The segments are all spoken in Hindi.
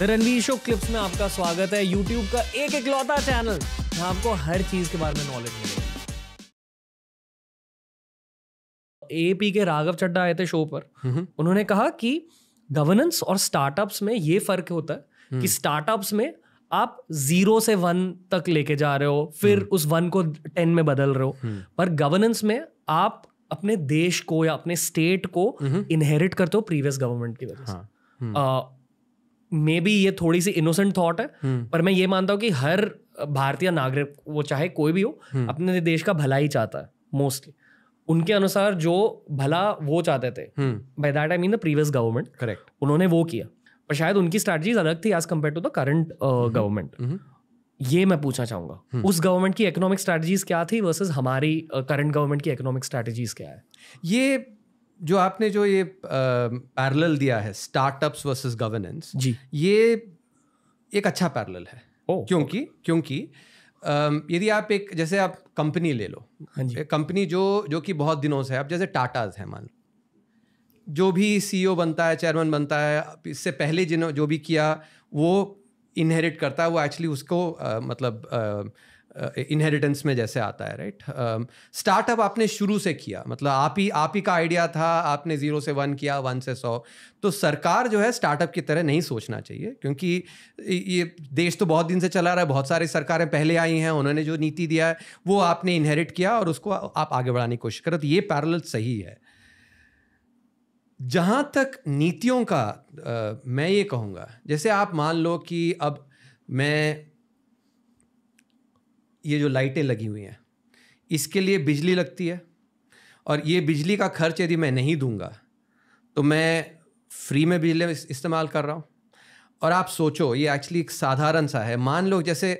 रणवीर शो क्लिप्स में आपका स्वागत है यूट्यूब का एक इकलौता चैनल जहां आपको हर चीज के बारे में नॉलेज मिलेगी ए पी के राघव चड्डा आए थे शो पर हम्म। उन्होंने कहा कि गवर्नेंस और स्टार्टअप्स में ये फर्क होता है कि स्टार्टअप्स हम्म। में आप जीरो से वन तक लेके जा रहे हो फिर हम्म। उस वन को टेन में बदल रहे हो पर गवर्नेंस में आप अपने देश को या अपने स्टेट को इनहेरिट करते हो प्रीवियस गवर्नमेंट की वजह से हाँ। मे बी ये थोड़ी सी इनोसेंट थॉट है हम्म। पर मैं ये मानता हूँ कि हर भारतीय नागरिक वो चाहे कोई भी हो हम्म। अपने देश का भला ही चाहता है मोस्टली उनके अनुसार जो भला वो चाहते थे by that I mean the previous government correct उन्होंने वो किया पर शायद उनकी स्ट्रैटेजीज अलग थी as compared to the current government ये मैं पूछना चाहूंगा हम्म। उस गवर्नमेंट की इकोनॉमिक स्ट्रैटीज क्या थी वर्सेज हमारी करंट uh, गवर्नमेंट की इकोनॉमिक स्ट्रैटेजीज क्या है ये जो आपने जो ये पैरल दिया है स्टार्टअप्स वर्सेस गवर्नेंस जी ये एक अच्छा पैरल है ओ, क्योंकि क्योंकि यदि आप एक जैसे आप कंपनी ले लो हाँ कंपनी जो जो कि बहुत दिनों से है आप जैसे टाटाज है मान लो जो भी सीईओ e बनता है चेयरमैन बनता है इससे पहले जिन्हों जो भी किया वो इनहेरिट करता है वो एक्चुअली उसको आ, मतलब आ, इनहेरिटेंस uh, में जैसे आता है राइट स्टार्टअप um, आपने शुरू से किया मतलब आप ही आप ही का आइडिया था आपने ज़ीरो से वन किया वन से सौ तो सरकार जो है स्टार्टअप की तरह नहीं सोचना चाहिए क्योंकि ये देश तो बहुत दिन से चला रहा है बहुत सारी सरकारें पहले आई हैं उन्होंने जो नीति दिया है वो आपने इनहेरिट किया और उसको आप आगे बढ़ाने की कोशिश करें तो ये पैरल सही है जहाँ तक नीतियों का आ, uh, मैं ये कहूँगा जैसे आप मान लो कि अब मैं ये जो लाइटें लगी हुई हैं इसके लिए बिजली लगती है और ये बिजली का खर्च यदि मैं नहीं दूंगा तो मैं फ्री में बिजली इस्तेमाल कर रहा हूँ और आप सोचो ये एक्चुअली एक साधारण सा है मान लो जैसे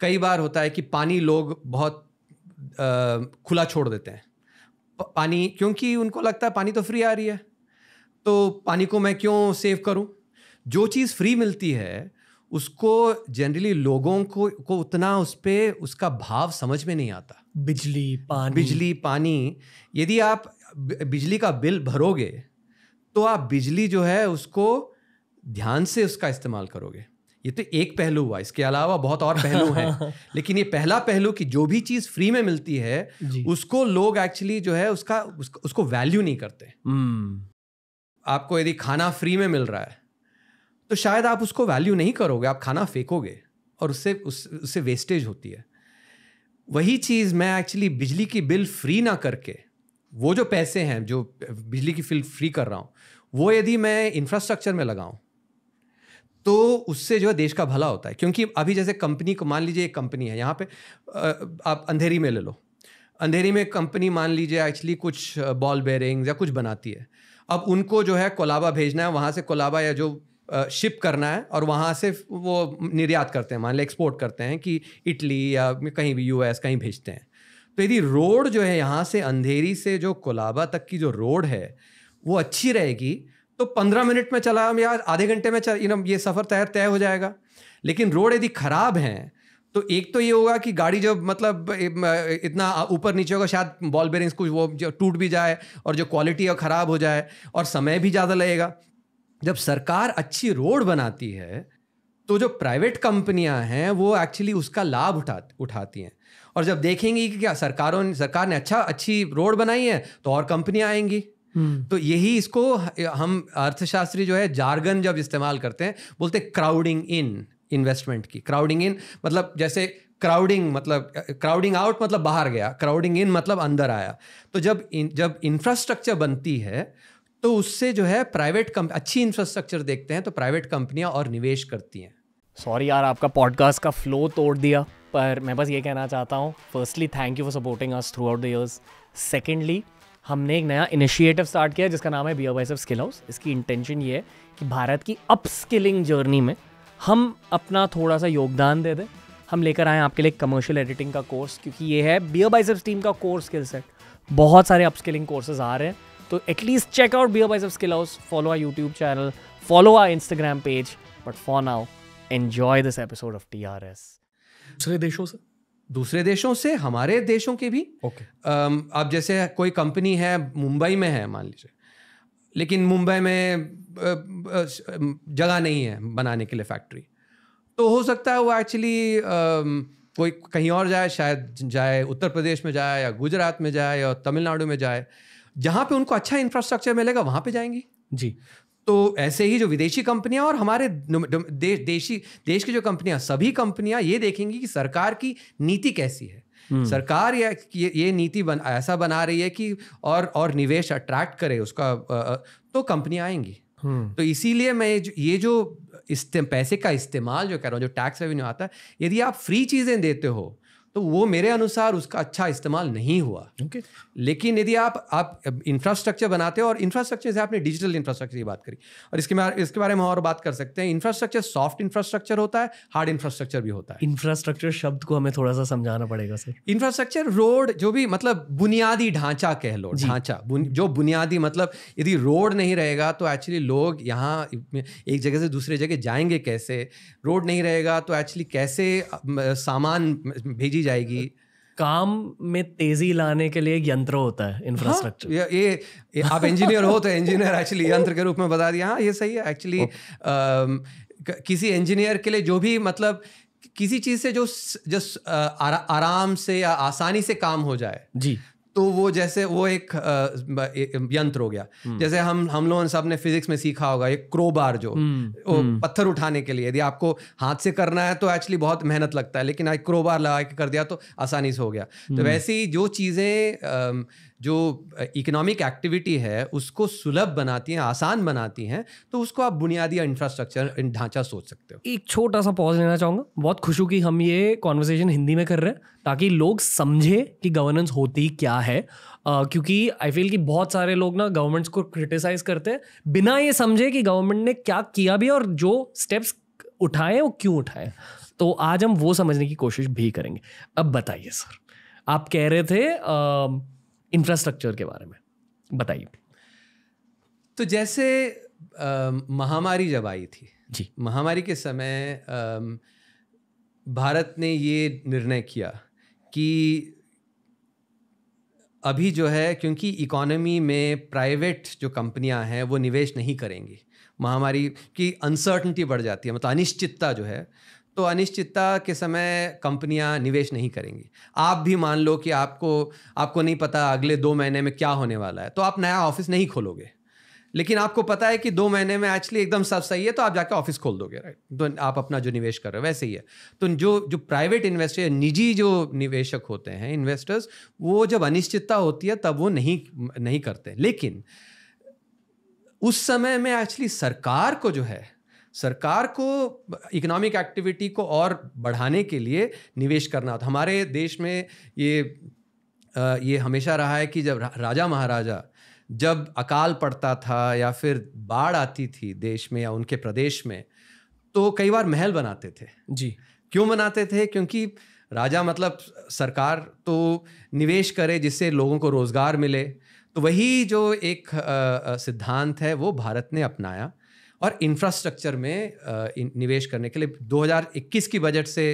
कई बार होता है कि पानी लोग बहुत आ, खुला छोड़ देते हैं पानी क्योंकि उनको लगता है पानी तो फ्री आ रही है तो पानी को मैं क्यों सेव करूं जो चीज़ फ्री मिलती है उसको जनरली लोगों को को उतना उस पर उसका भाव समझ में नहीं आता बिजली पानी बिजली पानी यदि आप बिजली का बिल भरोगे तो आप बिजली जो है उसको ध्यान से उसका इस्तेमाल करोगे ये तो एक पहलू हुआ इसके अलावा बहुत और पहलू हैं लेकिन ये पहला पहलू कि जो भी चीज़ फ्री में मिलती है उसको लोग एक्चुअली जो है उसका उसको, उसको वैल्यू नहीं करते हम्म। आपको यदि खाना फ्री में मिल रहा है तो शायद आप उसको वैल्यू नहीं करोगे आप खाना फेंकोगे और उससे उस, उससे वेस्टेज होती है वही चीज़ मैं एक्चुअली बिजली की बिल फ्री ना करके वो जो पैसे हैं जो बिजली की बिल फ्री कर रहा हूँ वो यदि मैं इंफ्रास्ट्रक्चर में लगाऊँ तो उससे जो है देश का भला होता है क्योंकि अभी जैसे कंपनी को मान लीजिए एक कंपनी है यहाँ पे आप अंधेरी में ले लो अंधेरी में कंपनी मान लीजिए एक्चुअली कुछ बॉल बेरिंग या कुछ बनाती है अब उनको जो है कोलाबा भेजना है वहाँ से कोलाबा या जो शिप करना है और वहाँ से वो निर्यात करते हैं मान लें एक्सपोर्ट करते हैं कि इटली या कहीं भी यूएस कहीं भेजते हैं तो यदि रोड जो है यहाँ से अंधेरी से जो कोलाबा तक की जो रोड है वो अच्छी रहेगी तो पंद्रह मिनट में चला या आधे घंटे में चल यू ये सफ़र तय तय हो जाएगा लेकिन रोड यदि ख़राब हैं तो एक तो ये होगा कि गाड़ी जब मतलब इतना ऊपर नीचे होगा शायद बॉल बेरिंग्स कुछ वो जो टूट भी जाए और जो क्वालिटी है ख़राब हो जाए और समय भी ज़्यादा लगेगा जब सरकार अच्छी रोड बनाती है तो जो प्राइवेट कंपनियां हैं वो एक्चुअली उसका लाभ उठा उठाती हैं और जब देखेंगी कि क्या सरकारों ने सरकार ने अच्छा अच्छी रोड बनाई है तो और कंपनियां आएंगी हम्म। तो यही इसको हम अर्थशास्त्री जो है जार्गन जब इस्तेमाल करते हैं बोलते क्राउडिंग इन इन्वेस्टमेंट की क्राउडिंग इन मतलब जैसे क्राउडिंग मतलब क्राउडिंग आउट मतलब बाहर गया क्राउडिंग इन मतलब अंदर आया तो जब इन, जब इंफ्रास्ट्रक्चर बनती है तो उससे जो है प्राइवेट कम अच्छी इंफ्रास्ट्रक्चर देखते हैं तो प्राइवेट कंपनियां और निवेश करती हैं सॉरी यार आपका पॉडकास्ट का फ्लो तोड़ दिया पर मैं बस ये कहना चाहता हूँ firstly thank you for supporting us throughout the years secondly हमने एक नया इनिशिएटिव स्टार्ट किया जिसका नाम है be wise of skill house इसकी इंटेंशन ये है कि भारत की अपस्किलिंग जर्नी में हम अपना थोड़ा सा योगदान दे दें हम लेकर आए आपके लिए कमर्शियल एडिटिंग का कोर्स क्योंकि ये है बी बाइसेप्स टीम का कोर्स स्किल सेट बहुत सारे अपस्किलिंग कोर्सेज आ रहे हैं तो एटलीस्ट चेक आउट बियर बाई सब skill house follow our YouTube channel follow our Instagram page but for now enjoy this episode of T R S दूसरे देशों से दूसरे देशों से हमारे देशों के भी ओके okay. आप जैसे कोई कंपनी है मुंबई में है मान लीजिए लेकिन मुंबई में जगह नहीं है बनाने के लिए फैक्ट्री तो हो सकता है वो एक्चुअली कोई कहीं और जाए शायद जाए उत्तर प्रदेश में जाए या गुजरात में जाए या तमिलनाडु में जाए जहाँ पे उनको अच्छा इंफ्रास्ट्रक्चर मिलेगा वहां पे जाएंगी जी तो ऐसे ही जो विदेशी कंपनियां और हमारे दे, देशी देश की जो कंपनियां सभी कंपनियां ये देखेंगी कि सरकार की नीति कैसी है हम्म। सरकार ये, ये नीति बन, ऐसा बना रही है कि और और निवेश अट्रैक्ट करे उसका तो कंपनियां आएंगी हम्म। तो इसीलिए मैं ये जो इस्ते, पैसे का इस्तेमाल जो कह रहा हूँ जो टैक्स रेवेन्यू आता है यदि आप फ्री चीज़ें देते हो तो वो मेरे अनुसार उसका अच्छा इस्तेमाल नहीं हुआ okay. लेकिन यदि आप आप इंफ्रास्ट्रक्चर बनाते हो और इंफ्रास्ट्रक्चर से आपने डिजिटल इंफ्रास्ट्रक्चर की बात करी और इसके बारे इसके बारे में और बात कर सकते हैं इंफ्रास्ट्रक्चर सॉफ्ट इंफ्रास्ट्रक्चर होता है हार्ड इंफ्रास्ट्रक्चर भी होता है इंफ्रास्ट्रक्चर शब्द को हमें थोड़ा सा समझाना पड़ेगा सर इंफ्रास्ट्रक्चर रोड जो भी मतलब बुनियादी ढांचा कह लो ढांचा जो बुनियादी मतलब यदि रोड नहीं रहेगा तो एक्चुअली लोग यहाँ एक जगह से दूसरे जगह जाएंगे कैसे रोड नहीं रहेगा तो एक्चुअली कैसे सामान भेजी ही जाएगी काम में तेजी लाने के लिए एक यंत्र होता है इंफ्रास्ट्रक्चर हाँ, ये, ये आप इंजीनियर हो तो इंजीनियर एक्चुअली यंत्र के रूप में बता दिया हाँ ये सही है एक्चुअली किसी इंजीनियर के लिए जो भी मतलब किसी चीज से जो जस्ट आरा, आराम से या आसानी से काम हो जाए जी तो वो जैसे वो एक यंत्र हो गया हम्म। जैसे हम हम लोगों ने सब ने फिजिक्स में सीखा होगा एक क्रोबार जो हम्म, वो हम्म। पत्थर उठाने के लिए यदि आपको हाथ से करना है तो एक्चुअली बहुत मेहनत लगता है लेकिन क्रोबार लगा के कर दिया तो आसानी से हो गया तो वैसे ही जो चीज़ें जो इकोनॉमिक एक्टिविटी है उसको सुलभ बनाती हैं आसान बनाती हैं तो उसको आप बुनियादी इंफ्रास्ट्रक्चर ढांचा सोच सकते हो एक छोटा सा पॉज लेना चाहूँगा बहुत खुश हूँ कि हम ये कॉन्वर्सेशन हिंदी में कर रहे हैं ताकि लोग समझे कि गवर्नेंस होती क्या है आ, क्योंकि आई फील कि बहुत सारे लोग ना गवर्नमेंट्स को क्रिटिसाइज करते हैं बिना ये समझे कि गवर्नमेंट ने क्या किया भी और जो स्टेप्स उठाए वो क्यों उठाए तो आज हम वो समझने की कोशिश भी करेंगे अब बताइए सर आप कह रहे थे आ, इंफ्रास्ट्रक्चर के बारे में बताइए तो जैसे महामारी जब आई थी जी महामारी के समय आ, भारत ने ये निर्णय किया कि अभी जो है क्योंकि इकोनॉमी में प्राइवेट जो कंपनियां हैं वो निवेश नहीं करेंगी महामारी की अनसर्टनिटी बढ़ जाती है मतलब अनिश्चितता जो है तो अनिश्चितता के समय कंपनियां निवेश नहीं करेंगी आप भी मान लो कि आपको आपको नहीं पता अगले दो महीने में क्या होने वाला है तो आप नया ऑफिस नहीं खोलोगे लेकिन आपको पता है कि दो महीने में एक्चुअली एकदम सब सही है तो आप जाके ऑफिस खोल दोगे राइट तो आप अपना जो निवेश कर रहे हो वैसे ही है तो जो जो प्राइवेट इन्वेस्टर निजी जो निवेशक होते हैं इन्वेस्टर्स वो जब अनिश्चितता होती है तब वो नहीं नहीं करते लेकिन उस समय में एक्चुअली सरकार को जो है सरकार को इकोनॉमिक एक्टिविटी को और बढ़ाने के लिए निवेश करना होता तो हमारे देश में ये ये हमेशा रहा है कि जब राजा महाराजा जब अकाल पड़ता था या फिर बाढ़ आती थी देश में या उनके प्रदेश में तो कई बार महल बनाते थे जी क्यों बनाते थे क्योंकि राजा मतलब सरकार तो निवेश करे जिससे लोगों को रोज़गार मिले तो वही जो एक सिद्धांत है वो भारत ने अपनाया और इंफ्रास्ट्रक्चर में निवेश करने के लिए 2021 की बजट से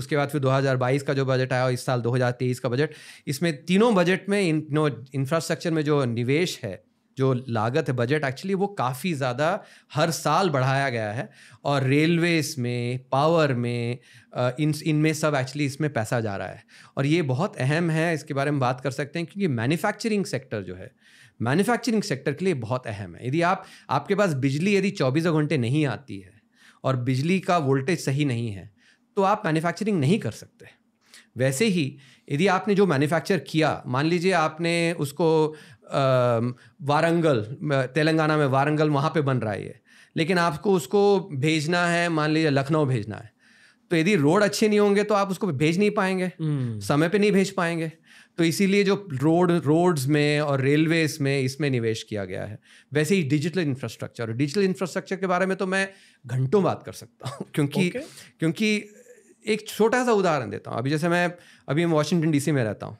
उसके बाद फिर 2022 का जो बजट आया और इस साल 2023 का बजट इसमें तीनों बजट में इन इंफ्रास्ट्रक्चर में जो निवेश है जो लागत है बजट एक्चुअली वो काफ़ी ज़्यादा हर साल बढ़ाया गया है और रेलवेज में पावर में इन इनमें सब एक्चुअली इसमें पैसा जा रहा है और ये बहुत अहम है इसके बारे में बात कर सकते हैं क्योंकि मैन्युफैक्चरिंग सेक्टर जो है मैन्युफैक्चरिंग सेक्टर के लिए बहुत अहम है यदि आप आपके पास बिजली यदि चौबीसों घंटे नहीं आती है और बिजली का वोल्टेज सही नहीं है तो आप मैन्युफैक्चरिंग नहीं कर सकते वैसे ही यदि आपने जो मैन्युफैक्चर किया मान लीजिए आपने उसको वारंगल तेलंगाना में वारंगल वहाँ पे बन रहा है ये लेकिन आपको उसको भेजना है मान लीजिए लखनऊ भेजना है तो यदि रोड अच्छे नहीं होंगे तो आप उसको भेज नहीं पाएंगे हम्म। समय पे नहीं भेज पाएंगे तो इसीलिए जो रोड रोड्स में और रेलवेज में इसमें निवेश किया गया है वैसे ही डिजिटल इंफ्रास्ट्रक्चर डिजिटल इंफ्रास्ट्रक्चर के बारे में तो मैं घंटों बात कर सकता हूँ क्योंकि okay. क्योंकि एक छोटा सा उदाहरण देता हूँ अभी जैसे मैं अभी मैं डी डीसी में रहता हूँ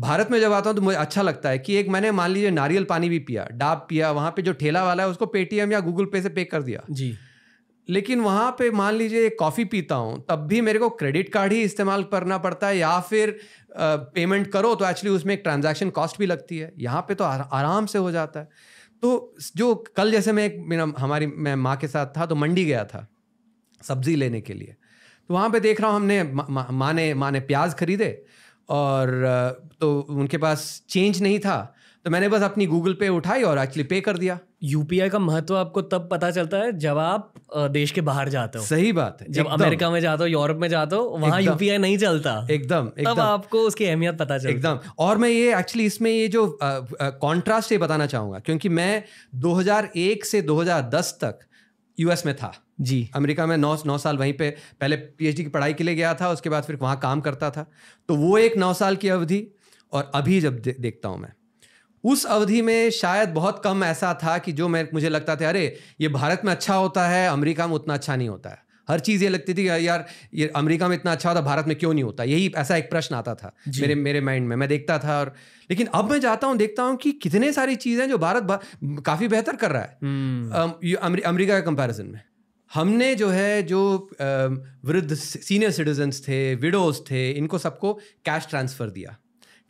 भारत में जब आता हूँ तो मुझे अच्छा लगता है कि एक मैंने मान लीजिए नारियल पानी भी पिया डाब पिया वहाँ पे जो ठेला वाला है उसको पेटीएम या गूगल पे से पे कर दिया जी लेकिन वहाँ पे मान लीजिए कॉफ़ी पीता हूँ तब भी मेरे को क्रेडिट कार्ड ही इस्तेमाल करना पड़ता है या फिर पेमेंट करो तो एक्चुअली उसमें एक ट्रांजेक्शन कॉस्ट भी लगती है यहाँ पर तो आराम से हो जाता है तो जो कल जैसे मैं एक हमारी मैं माँ के साथ था तो मंडी गया था सब्जी लेने के लिए तो वहाँ पे देख रहा हूँ हमने माँ ने माँ ने प्याज खरीदे और तो उनके पास चेंज नहीं था तो मैंने बस अपनी गूगल पे उठाई और एक्चुअली पे कर दिया यूपीआई का महत्व आपको तब पता चलता है जब आप देश के बाहर जाते हो सही बात है जब अमेरिका में जाते हो यूरोप में जाते हो वहाँ यूपीआई नहीं चलता एकदम एकदम तब आपको उसकी अहमियत पता चलती एकदम और मैं ये एक्चुअली इसमें ये जो कॉन्ट्रास्ट ये बताना चाहूँगा क्योंकि मैं 2001 से 2010 तक यूएस में था जी अमेरिका में नौ नौ साल वहीं पे पहले पीएचडी की पढ़ाई के लिए गया था उसके बाद फिर वहाँ काम करता था तो वो एक नौ साल की अवधि और अभी जब दे, देखता हूँ मैं उस अवधि में शायद बहुत कम ऐसा था कि जो मैं मुझे लगता था अरे ये भारत में अच्छा होता है अमेरिका में उतना अच्छा नहीं होता है हर चीज़ ये लगती थी कि यार ये अमेरिका में इतना अच्छा होता भारत में क्यों नहीं होता यही ऐसा एक प्रश्न आता था मेरे मेरे माइंड में मैं देखता था और लेकिन अब मैं जाता हूँ देखता हूँ कि कितने सारी चीज़ें जो भारत काफ़ी बेहतर कर रहा है हम्म। अमरीका के कंपेरिजन में हमने जो है जो वृद्ध सीनियर सिटीजन्स थे विडोज थे इनको सबको कैश ट्रांसफ़र दिया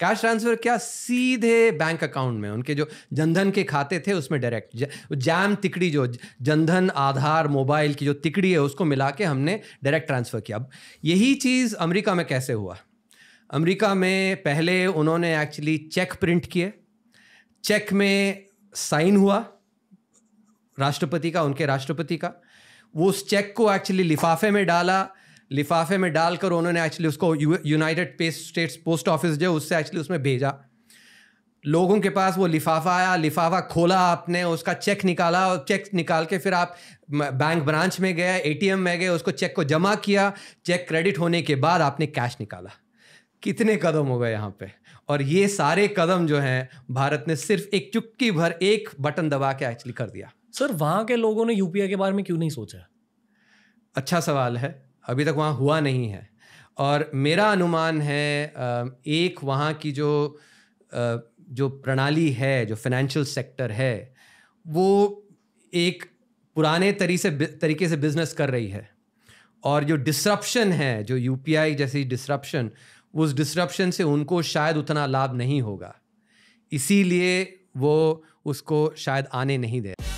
कैश ट्रांसफर क्या सीधे बैंक अकाउंट में उनके जो जनधन के खाते थे उसमें डायरेक्ट जैम तिकड़ी जो जनधन आधार मोबाइल की जो तिकड़ी है उसको मिला के हमने डायरेक्ट ट्रांसफ़र किया अब यही चीज़ अमेरिका में कैसे हुआ अमेरिका में पहले उन्होंने एक्चुअली चेक प्रिंट किए चेक में साइन हुआ राष्ट्रपति का उनके राष्ट्रपति का वो उस चेक को एक्चुअली लिफाफे में डाला लिफाफे में डालकर उन्होंने एक्चुअली उसको यूनाइटेड स्टेट्स पोस्ट ऑफिस जो उससे एक्चुअली उसमें भेजा लोगों के पास वो लिफाफा आया लिफाफा खोला आपने उसका चेक निकाला और चेक निकाल के फिर आप बैंक ब्रांच में गए एटीएम में गए उसको चेक को जमा किया चेक क्रेडिट होने के बाद आपने कैश निकाला कितने कदम हो गए यहाँ पे और ये सारे कदम जो हैं भारत ने सिर्फ एक चुटकी भर एक बटन दबा के एक्चुअली कर दिया सर वहाँ के लोगों ने यूपीआई के बारे में क्यों नहीं सोचा अच्छा सवाल है अभी तक वहाँ हुआ नहीं है और मेरा अनुमान है एक वहाँ की जो जो प्रणाली है जो फाइनेंशियल सेक्टर है वो एक पुराने तरी से तरीके से बिजनेस कर रही है और जो डिसरप्शन है जो यू जैसी डिसरप्शन उस डिसरप्शन से उनको शायद उतना लाभ नहीं होगा इसीलिए वो उसको शायद आने नहीं दे